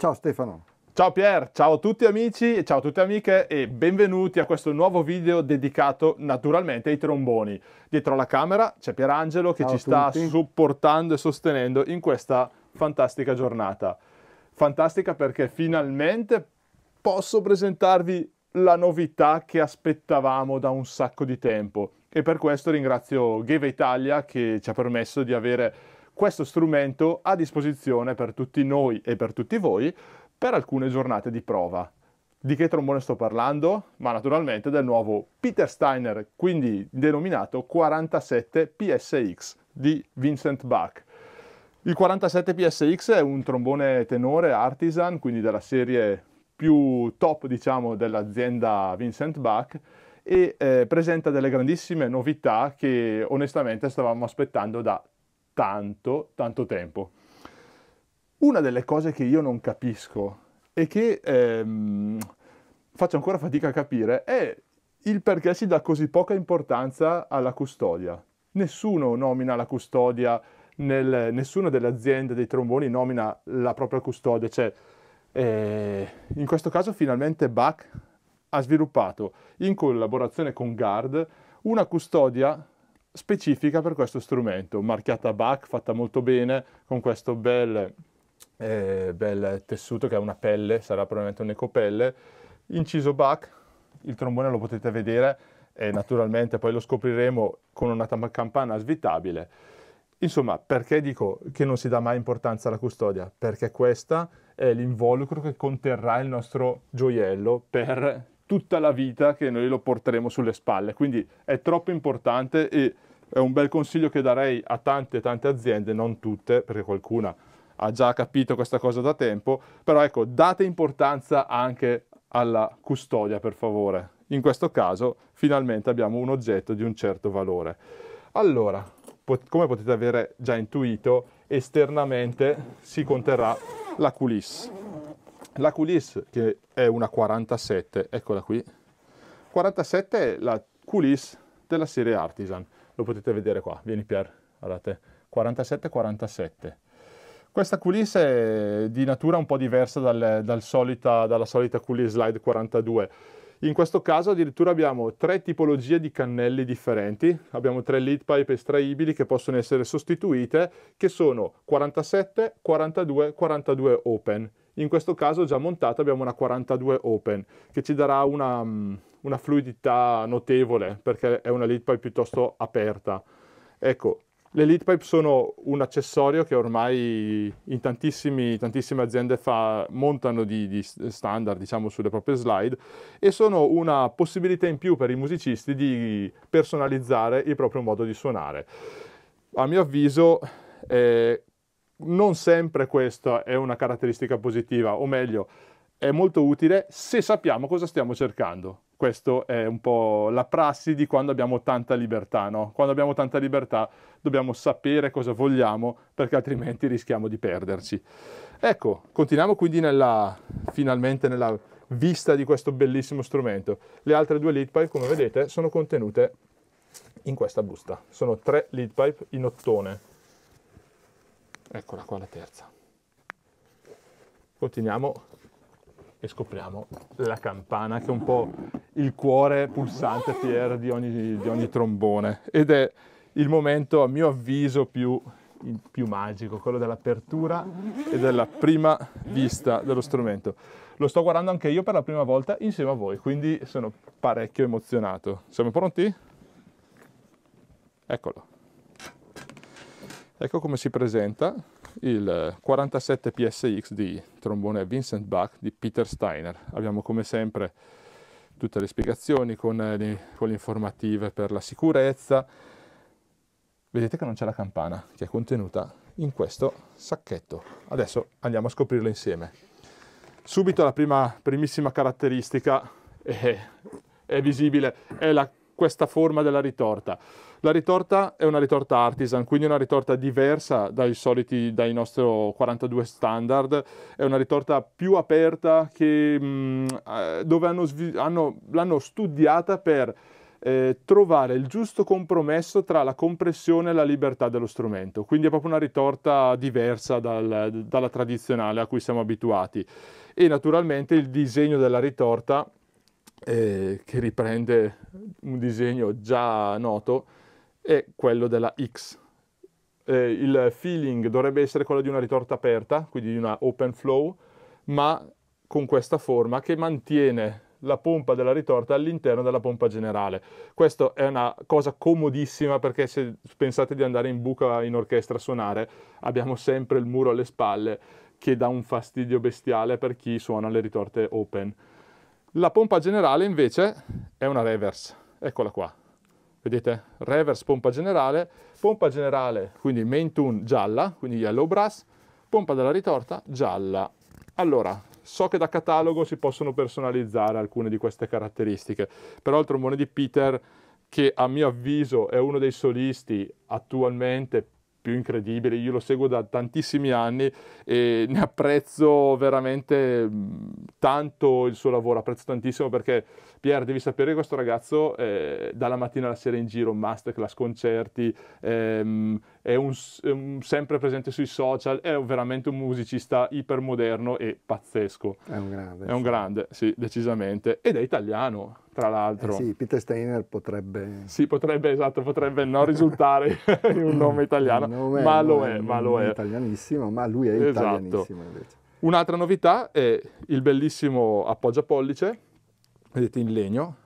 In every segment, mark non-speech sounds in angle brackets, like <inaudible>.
Ciao Stefano. Ciao Pier, ciao a tutti amici e ciao a tutte amiche e benvenuti a questo nuovo video dedicato naturalmente ai tromboni. Dietro la camera c'è Pierangelo che ciao ci sta tutti. supportando e sostenendo in questa fantastica giornata. Fantastica perché finalmente posso presentarvi la novità che aspettavamo da un sacco di tempo e per questo ringrazio Gave Italia che ci ha permesso di avere questo strumento a disposizione per tutti noi e per tutti voi per alcune giornate di prova. Di che trombone sto parlando? Ma naturalmente del nuovo Peter Steiner, quindi denominato 47 PSX di Vincent Bach. Il 47 PSX è un trombone tenore artisan, quindi della serie più top diciamo, dell'azienda Vincent Bach e eh, presenta delle grandissime novità che onestamente stavamo aspettando da tanto, tanto tempo. Una delle cose che io non capisco e che ehm, faccio ancora fatica a capire è il perché si dà così poca importanza alla custodia. Nessuno nomina la custodia, nel, nessuna delle aziende dei tromboni nomina la propria custodia. Cioè, eh, in questo caso finalmente Bach ha sviluppato in collaborazione con Gard una custodia specifica per questo strumento, marchiata Bach, fatta molto bene, con questo bel, eh, bel tessuto che è una pelle, sarà probabilmente un'ecopelle, inciso Bach, il trombone lo potete vedere, e naturalmente poi lo scopriremo con una campana svitabile. Insomma, perché dico che non si dà mai importanza alla custodia? Perché questa è l'involucro che conterrà il nostro gioiello per tutta la vita che noi lo porteremo sulle spalle. Quindi è troppo importante e è un bel consiglio che darei a tante tante aziende, non tutte, perché qualcuna ha già capito questa cosa da tempo, però ecco, date importanza anche alla custodia, per favore. In questo caso, finalmente abbiamo un oggetto di un certo valore. Allora, pot come potete avere già intuito, esternamente si conterrà la coulisse. La coulisse, che è una 47, eccola qui. 47 è la coulisse della serie Artisan lo potete vedere qua, vieni Pier, guardate, 47-47. Questa coulisse è di natura un po' diversa dal, dal solita, dalla solita coulisse slide 42. In questo caso addirittura abbiamo tre tipologie di cannelli differenti, abbiamo tre lead pipe estraibili che possono essere sostituite, che sono 47, 42, 42 open in questo caso già montata abbiamo una 42 open che ci darà una, mm, una fluidità notevole perché è una lead pipe piuttosto aperta. Ecco, le lead pipe sono un accessorio che ormai in tantissime aziende fa, montano di, di, standard, diciamo, sulle proprie slide e sono una possibilità in più per i musicisti di personalizzare il proprio modo di suonare. A mio avviso, eh, non sempre questa è una caratteristica positiva, o meglio, è molto utile se sappiamo cosa stiamo cercando. Questo è un po' la prassi di quando abbiamo tanta libertà, no? Quando abbiamo tanta libertà dobbiamo sapere cosa vogliamo perché altrimenti rischiamo di perderci. Ecco, continuiamo quindi nella, finalmente nella vista di questo bellissimo strumento. Le altre due lead pipe, come vedete, sono contenute in questa busta. Sono tre lead pipe in ottone eccola qua la terza continuiamo e scopriamo la campana che è un po' il cuore pulsante fier di ogni, di ogni trombone ed è il momento a mio avviso più, più magico, quello dell'apertura e della prima vista dello strumento. Lo sto guardando anche io per la prima volta insieme a voi, quindi sono parecchio emozionato. Siamo pronti? Eccolo. Ecco come si presenta il 47 PSX di trombone Vincent Bach di Peter Steiner. Abbiamo come sempre tutte le spiegazioni con le, con le informative per la sicurezza. Vedete che non c'è la campana che è contenuta in questo sacchetto. Adesso andiamo a scoprirlo insieme. Subito la prima, primissima caratteristica è, eh, è visibile, è la questa forma della ritorta. La ritorta è una ritorta artisan, quindi una ritorta diversa dai soliti, dai nostri 42 standard, è una ritorta più aperta che, mh, mm, eh, dove hanno, hanno, l'hanno studiata per eh, trovare il giusto compromesso tra la compressione e la libertà dello strumento. Quindi è proprio una ritorta diversa dal, dalla tradizionale a cui siamo abituati. E naturalmente il disegno della ritorta eh, che riprende un disegno già noto, è quello della X. Eh, il feeling dovrebbe essere quello di una ritorta aperta, quindi di una open flow, ma con questa forma che mantiene la pompa della ritorta all'interno della pompa generale. Questa è una cosa comodissima perché se pensate di andare in buca in orchestra a suonare, abbiamo sempre il muro alle spalle che dà un fastidio bestiale per chi suona le ritorte open. La pompa generale invece è una reverse, eccola qua. Vedete? Reverse pompa generale, pompa generale, quindi main tune gialla, quindi yellow brass, pompa della ritorta gialla. Allora, so che da catalogo si possono personalizzare alcune di queste caratteristiche, però il trombone di Peter, che a mio avviso è uno dei solisti attualmente più incredibile, io lo seguo da tantissimi anni e ne apprezzo veramente mm, tanto il suo lavoro, apprezzo tantissimo perché Pier, devi sapere che questo ragazzo eh, dalla mattina alla sera in giro, masterclass, concerti, ehm, è, un, è un, sempre presente sui social, è veramente un musicista ipermoderno e pazzesco. È un grande. È un grande, sì, decisamente. Ed è italiano, tra l'altro. Eh sì, Peter Steiner potrebbe... Sì, potrebbe, esatto, potrebbe non risultare in <laughs> <laughs> un nome italiano, nome, ma lo è, ma lo è. Italianissimo, ma lui è esatto. italianissimo invece. Un'altra novità è il bellissimo appoggia pollice vedete in legno,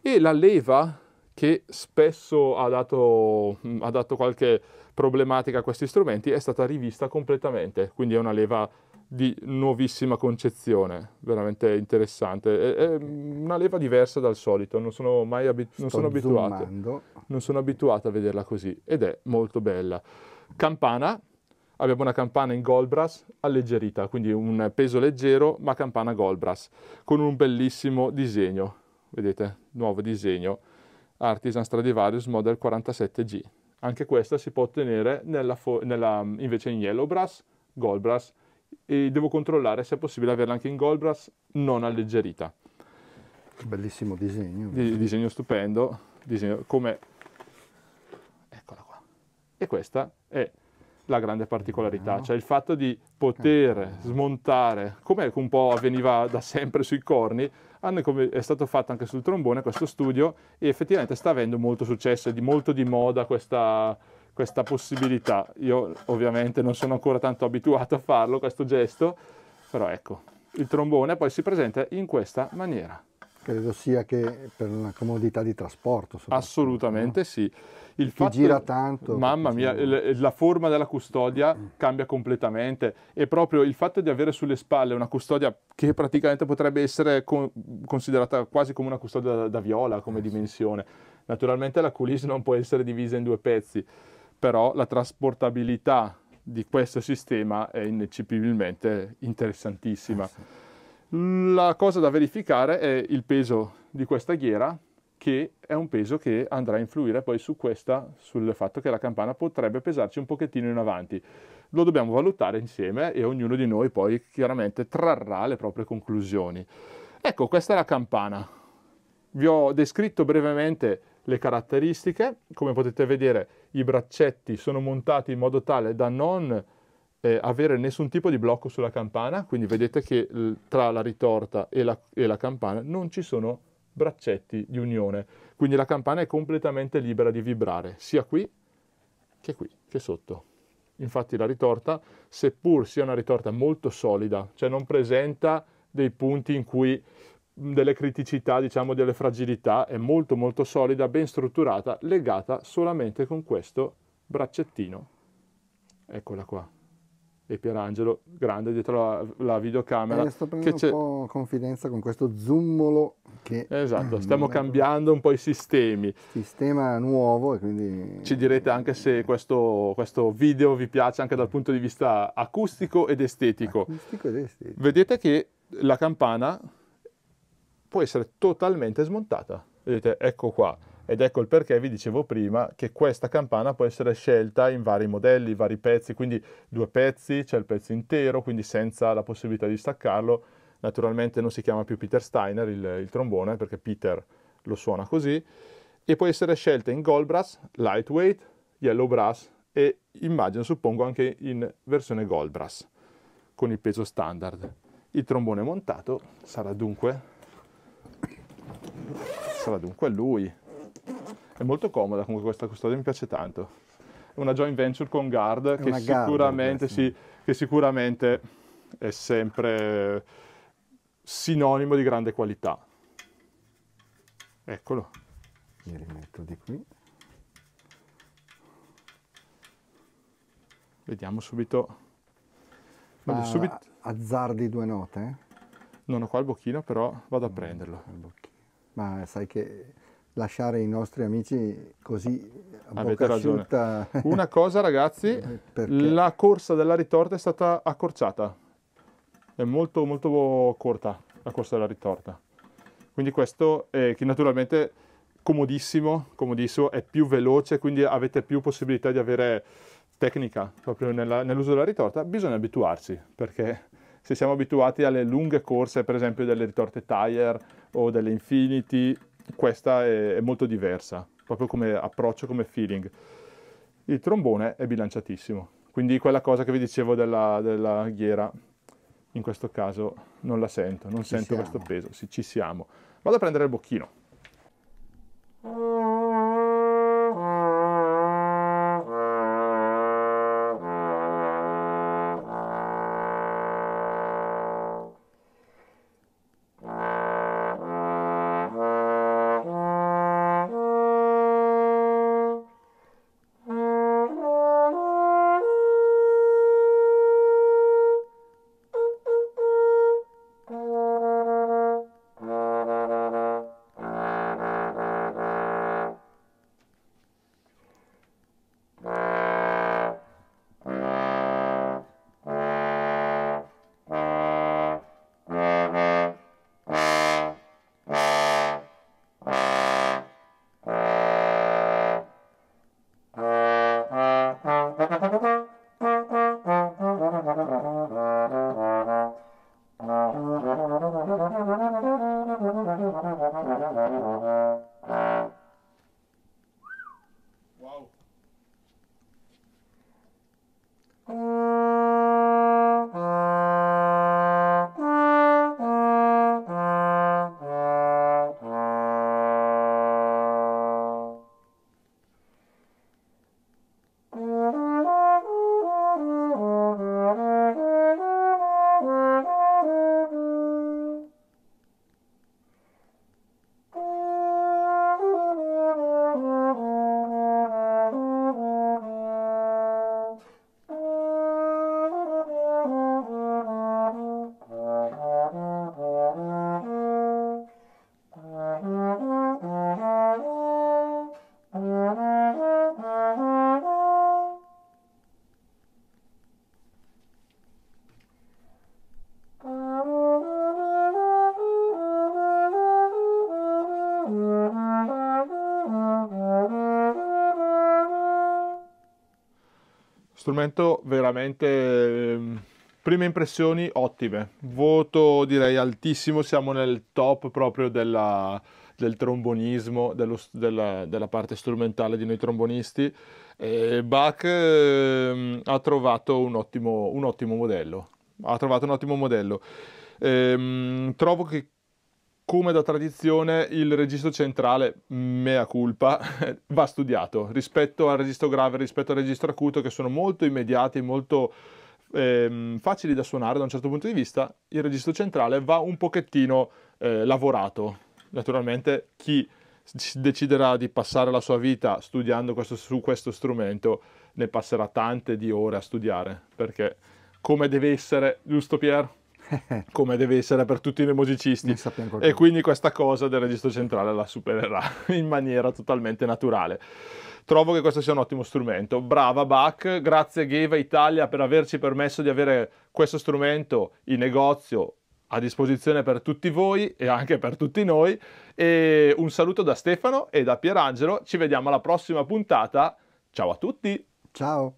e la leva che spesso ha dato, ha dato qualche problematica a questi strumenti è stata rivista completamente, quindi è una leva di nuovissima concezione, veramente interessante. È, è, una leva diversa dal solito, non sono mai abit- non sono abituato. Non sono abituato a vederla così ed è molto bella. Campana, abbiamo una campana in Goldbrass alleggerita, quindi un peso leggero ma campana Goldbrass con un bellissimo disegno, vedete, nuovo disegno, Artisan Stradivarius Model 47G. Anche questa si può ottenere nella nella, invece in yellow brass, gold e devo controllare se è possibile averla anche in Goldbrass non alleggerita. Bellissimo disegno. Di, disegno stupendo, disegno come... Eccola qua. E questa è la grande particolarità, cioè il fatto di poter eh. smontare, come un po' avveniva da sempre sui corni, è stato fatto anche sul trombone questo studio e effettivamente sta avendo molto successo, è di molto di moda questa, questa possibilità. Io ovviamente non sono ancora tanto abituato a farlo, questo gesto, però ecco, il trombone poi si presenta in questa maniera. Credo sia che per una comodità di trasporto. Assolutamente no? sì. Il chi fatto, gira tanto. Mamma mia, la forma della custodia mm. cambia completamente e proprio il fatto di avere sulle spalle una custodia che praticamente potrebbe essere con, considerata quasi come una custodia da, da viola come eh, dimensione. Sì. Naturalmente la coulisse non può essere divisa in due pezzi, però la trasportabilità di questo sistema è ineccepibilmente interessantissima. Eh, sì la cosa da verificare è il peso di questa ghiera, che è un peso che andrà a influire poi su questa, sul fatto che la campana potrebbe pesarci un pochettino in avanti. Lo dobbiamo valutare insieme e ognuno di noi poi chiaramente trarrà le proprie conclusioni. Ecco, questa è la campana. Vi ho descritto brevemente le caratteristiche. Come potete vedere, i braccetti sono montati in modo tale da non eh, avere nessun tipo di blocco sulla campana, quindi vedete che l- tra la ritorta e la, e la campana non ci sono braccetti di unione, quindi la campana è completamente libera di vibrare, sia qui che qui, che sotto. Infatti la ritorta, seppur sia una ritorta molto solida, cioè non presenta dei punti in cui mm, delle criticità, diciamo delle fragilità, è molto molto solida, ben strutturata, legata solamente con questo braccettino. Eccola qua e Pierangelo Grande dietro la, la videocamera. Eh, sto prendendo che un po' confidenza con questo zoomolo che... Esatto, <clears throat> stiamo cambiando un po' i sistemi. Sistema nuovo e quindi... Ci direte anche se questo, questo video vi piace anche dal punto di vista acustico ed estetico. Acustico ed estetico. Vedete che la campana può essere totalmente smontata. Vedete, ecco qua ed ecco il perché vi dicevo prima che questa campana può essere scelta in vari modelli, vari pezzi, quindi due pezzi, c'è il pezzo intero, quindi senza la possibilità di staccarlo. Naturalmente non si chiama più Peter Steiner il, il trombone perché Peter lo suona così e può essere scelta in gold brass, lightweight, yellow brass e immagino suppongo anche in versione gold brass con il peso standard. Il trombone montato sarà dunque sarà dunque lui è molto comoda comunque questa custodia, mi piace tanto. È una joint venture con Guard, che sicuramente, sì, che sicuramente è sempre sinonimo di grande qualità. Eccolo. Mi rimetto di qui. Vediamo subito. Vado ah, subito. Azzardi due note? Eh? Non ho qua il bocchino, però vado a mm, prenderlo. Ma sai che lasciare i nostri amici così a Avete bocca ragione. asciutta. Una cosa ragazzi, <laughs> la corsa della ritorta è stata accorciata, è molto molto corta la corsa della ritorta. Quindi questo è che naturalmente comodissimo, comodissimo, è più veloce, quindi avete più possibilità di avere tecnica proprio nella, nell'uso della ritorta, bisogna abituarsi, perché se siamo abituati alle lunghe corse, per esempio delle ritorte tire o delle infinity, questa è, è molto diversa, proprio come approccio, come feeling. Il trombone è bilanciatissimo, quindi quella cosa che vi dicevo della, della ghiera, in questo caso non la sento, non ci sento siamo. questo peso, sì, ci siamo. Vado a prendere il bocchino. strumento veramente ehm, prime impressioni ottime voto direi altissimo siamo nel top proprio della, del trombonismo dello, della, della, parte strumentale di noi trombonisti e Bach eh, ha trovato un ottimo, un ottimo modello ha trovato un ottimo modello ehm, trovo che come da tradizione il registro centrale, mea culpa, <laughs> va studiato rispetto al registro grave, rispetto al registro acuto che sono molto immediati, molto ehm, facili da suonare da un certo punto di vista, il registro centrale va un pochettino eh, lavorato. Naturalmente chi deciderà di passare la sua vita studiando questo, su questo strumento ne passerà tante di ore a studiare, perché come deve essere, giusto Pierre? <laughs> come deve essere per tutti i musicisti. E quindi questa cosa del registro centrale la supererà <laughs> in maniera totalmente naturale. Trovo che questo sia un ottimo strumento. Brava Bach, grazie Geva Italia per averci permesso di avere questo strumento in negozio a disposizione per tutti voi e anche per tutti noi. E un saluto da Stefano e da Pierangelo. Ci vediamo alla prossima puntata. Ciao a tutti. Ciao.